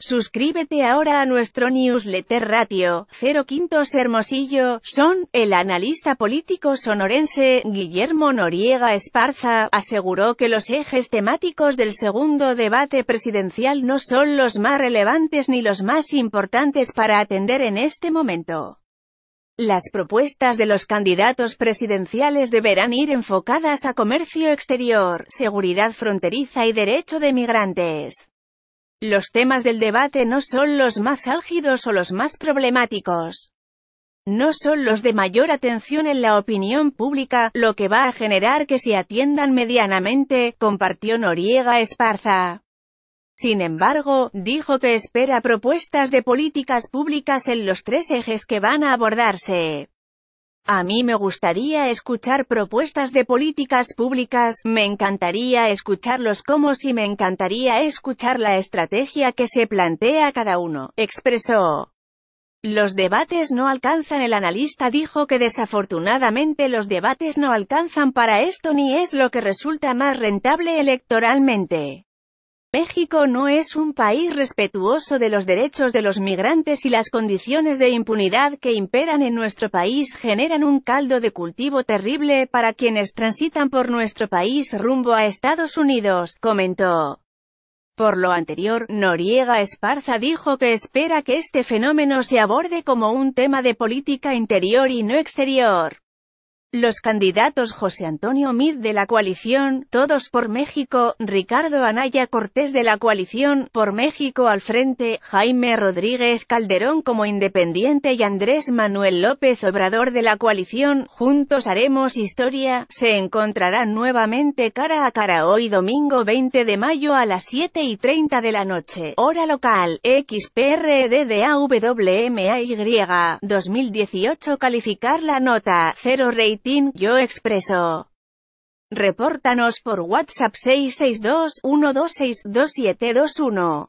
Suscríbete ahora a nuestro newsletter Ratio, 0 Quintos Hermosillo, son, el analista político sonorense, Guillermo Noriega Esparza, aseguró que los ejes temáticos del segundo debate presidencial no son los más relevantes ni los más importantes para atender en este momento. Las propuestas de los candidatos presidenciales deberán ir enfocadas a comercio exterior, seguridad fronteriza y derecho de migrantes. Los temas del debate no son los más álgidos o los más problemáticos. No son los de mayor atención en la opinión pública, lo que va a generar que se atiendan medianamente, compartió Noriega Esparza. Sin embargo, dijo que espera propuestas de políticas públicas en los tres ejes que van a abordarse. A mí me gustaría escuchar propuestas de políticas públicas, me encantaría escucharlos como si me encantaría escuchar la estrategia que se plantea cada uno, expresó. Los debates no alcanzan el analista dijo que desafortunadamente los debates no alcanzan para esto ni es lo que resulta más rentable electoralmente. México no es un país respetuoso de los derechos de los migrantes y las condiciones de impunidad que imperan en nuestro país generan un caldo de cultivo terrible para quienes transitan por nuestro país rumbo a Estados Unidos, comentó. Por lo anterior, Noriega Esparza dijo que espera que este fenómeno se aborde como un tema de política interior y no exterior. Los candidatos José Antonio Mid de la coalición Todos por México, Ricardo Anaya Cortés de la coalición Por México al frente, Jaime Rodríguez Calderón como independiente y Andrés Manuel López Obrador de la coalición Juntos Haremos Historia, se encontrarán nuevamente cara a cara hoy domingo 20 de mayo a las 7 y 30 de la noche, hora local, XPRDDAWMAY 2018 calificar la nota, 0 yo Expreso. Repórtanos por WhatsApp 662 126 2721.